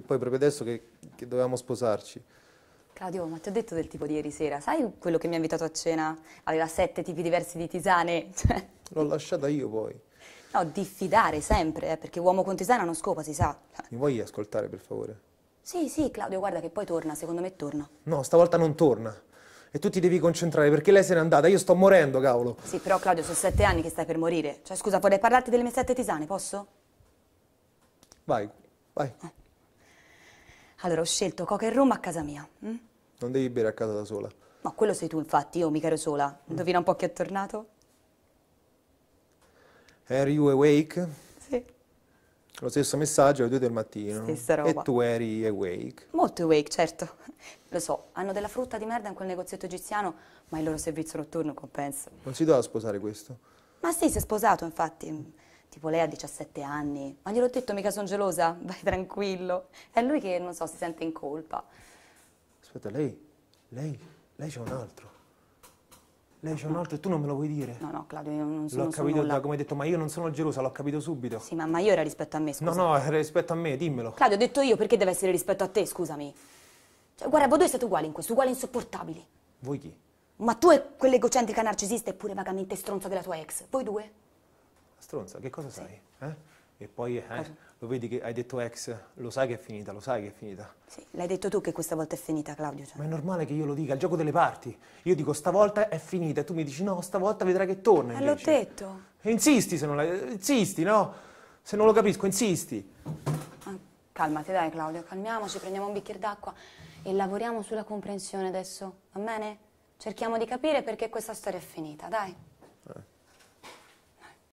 che poi proprio adesso che, che dovevamo sposarci. Claudio, ma ti ho detto del tipo di ieri sera, sai quello che mi ha invitato a cena? Aveva sette tipi diversi di tisane. Cioè, L'ho lasciata io poi. No, diffidare sempre, eh, perché uomo con tisana non scopa, si sa. Mi vuoi ascoltare, per favore? Sì, sì, Claudio, guarda che poi torna, secondo me torna. No, stavolta non torna. E tu ti devi concentrare perché lei se n'è andata, io sto morendo, cavolo. Sì, però Claudio, sono sette anni che stai per morire. Cioè, scusa, vorrei parlarti delle mie sette tisane, posso? Vai, vai. Eh. Allora ho scelto Coca e Roma a casa mia. Mm? Non devi bere a casa da sola. Ma quello sei tu infatti, io mica ero sola. Indovina un po' chi è tornato? Are you awake? Sì. Lo stesso messaggio alle due del mattino. Stessa roba. E tu eri awake. Molto awake, certo. Lo so, hanno della frutta di merda in quel negozietto egiziano, ma il loro servizio notturno compensa. Non si doveva sposare questo? Ma sì, si è sposato infatti tipo lei ha 17 anni, ma glielo ho detto mica sono gelosa, vai tranquillo. È lui che, non so, si sente in colpa. Aspetta, lei, lei, lei c'è un altro. Lei c'è un altro e tu non me lo vuoi dire? No, no, Claudio, io non sono L'ho capito nulla. da come hai detto, ma io non sono gelosa, l'ho capito subito. Sì, ma, ma io era rispetto a me, scusa. No, no, era rispetto a me, dimmelo. Claudio, ho detto io, perché deve essere rispetto a te, scusami? Cioè, guarda, voi due siete uguali in questo, uguali insopportabili. Voi chi? Ma tu e quell'egocentrica narcisista e pure vagamente stronza della tua ex. Voi due? stronza, che cosa sì. sai? Eh? E poi eh, lo vedi che hai detto ex, lo sai che è finita, lo sai che è finita. Sì, l'hai detto tu che questa volta è finita, Claudio. Cioè. Ma è normale che io lo dica, è il gioco delle parti. Io dico stavolta è finita e tu mi dici no, stavolta vedrai che torna. Ma eh, l'ho detto. E insisti se non l'hai. Insisti, no? Se non lo capisco, insisti. Ah, calmati, dai, Claudio, calmiamoci, prendiamo un bicchiere d'acqua e lavoriamo sulla comprensione adesso, va bene? Cerchiamo di capire perché questa storia è finita, dai.